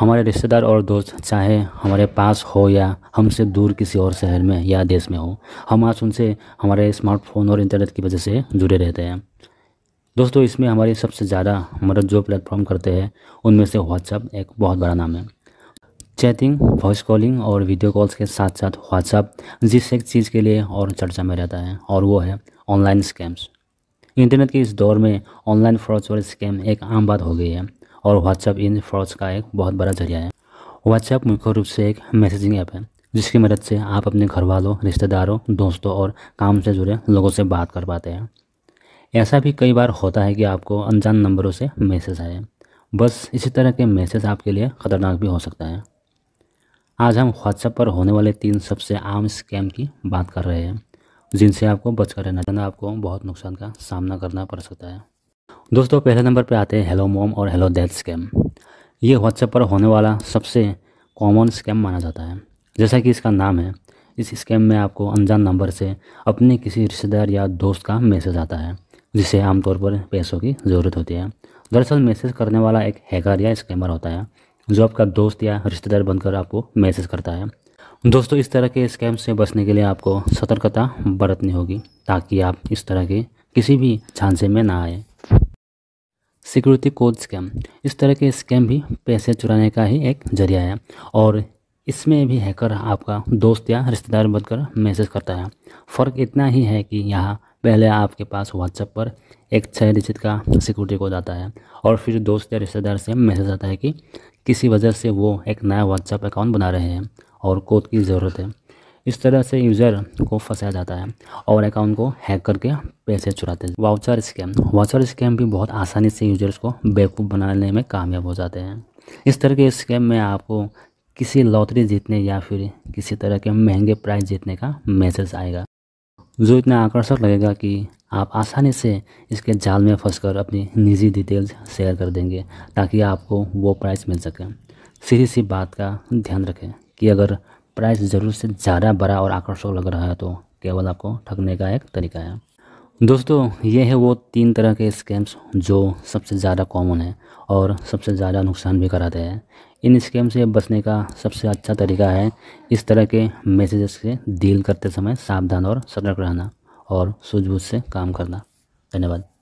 हमारे रिश्तेदार और दोस्त चाहे हमारे पास हो या हमसे दूर किसी और शहर में या देश में हो हम आज उनसे हमारे स्मार्टफोन और इंटरनेट की वजह से जुड़े रहते हैं दोस्तों इसमें हमारी सबसे ज़्यादा मदद जो प्लेटफॉर्म करते हैं उनमें से व्हाट्सअप एक बहुत बड़ा नाम है चैटिंग वॉइस कॉलिंग और वीडियो कॉल्स के साथ साथ व्हाट्सअप जिस एक चीज़ के लिए और चर्चा में रहता है और वो है ऑनलाइन स्कैम्स इंटरनेट के इस दौर में ऑनलाइन फ्रॉड्स और स्कैम एक आम बात हो गई है और व्हाट्सअप इन फ्रॉड्स का एक बहुत बड़ा जरिया है व्हाट्सएप मुख्य रूप से एक मैसेजिंग ऐप है जिसकी मदद से आप अपने घर वालों रिश्तेदारों दोस्तों और काम से जुड़े लोगों से बात कर पाते हैं ऐसा भी कई बार होता है कि आपको अनजान नंबरों से मैसेज आए बस इसी तरह के मैसेज आपके लिए ख़तरनाक भी हो सकता है आज हम व्हाट्सएप पर होने वाले तीन सबसे आम स्कैम की बात कर रहे हैं जिनसे आपको बचकर रहना आपको बहुत नुकसान का सामना करना पड़ सकता है दोस्तों पहले नंबर पे आते हैं हेलो मोम और हेलो डेथ स्कैम ये व्हाट्सएप पर होने वाला सबसे कॉमन स्कैम माना जाता है जैसा कि इसका नाम है इस स्कैम में आपको अनजान नंबर से अपने किसी रिश्तेदार या दोस्त का मैसेज आता है जिसे आमतौर पर पैसों की ज़रूरत होती है दरअसल मैसेज करने वाला एक हैकर या स्कैमर होता है जो आपका दोस्त या रिश्तेदार बनकर आपको मैसेज करता है दोस्तों इस तरह के स्कैम से बचने के लिए आपको सतर्कता बरतनी होगी ताकि आप इस तरह के किसी भी झांसे में ना आए सिक्योरिटी कोड स्कैम इस तरह के स्कैम भी पैसे चुराने का ही एक जरिया है और इसमें भी हैकर आपका दोस्त या रिश्तेदार बनकर मैसेज करता है फ़र्क इतना ही है कि यहाँ पहले आपके पास व्हाट्सएप पर एक छः डिजिट का सिक्योरिटी कोड आता है और फिर दोस्त या रिश्तेदार से मैसेज आता है कि किसी वजह से वो एक नया व्हाट्सएप अकाउंट बना रहे हैं और कोड की ज़रूरत है इस तरह से यूज़र को फंसाया जाता है और अकाउंट को हैक करके पैसे चुराते हैं वाउचर स्कैम वाउचर स्कैम भी बहुत आसानी से यूजर्स को बेवकूफ़ बनाने में कामयाब हो जाते हैं इस तरह के स्कैम में आपको किसी लॉटरी जीतने या फिर किसी तरह के महंगे प्राइस जीतने का मैसेज आएगा जो इतना आकर्षक लगेगा कि आप आसानी से इसके जाल में फंसकर अपनी निजी डिटेल्स शेयर कर देंगे ताकि आपको वो प्राइस मिल सके सीधी सी बात का ध्यान रखें कि अगर प्राइस ज़रूर से ज़्यादा बड़ा और आकर्षक लग रहा है तो केवल आपको ठगने का एक तरीका है दोस्तों ये है वो तीन तरह के स्कैम्स जो सबसे ज़्यादा कॉमन है और सबसे ज़्यादा नुकसान भी कराते हैं इन स्कैम से बचने का सबसे अच्छा तरीका है इस तरह के मैसेजेस से डील करते समय सावधान और सतर्क रहना और सूझबूझ से काम करना धन्यवाद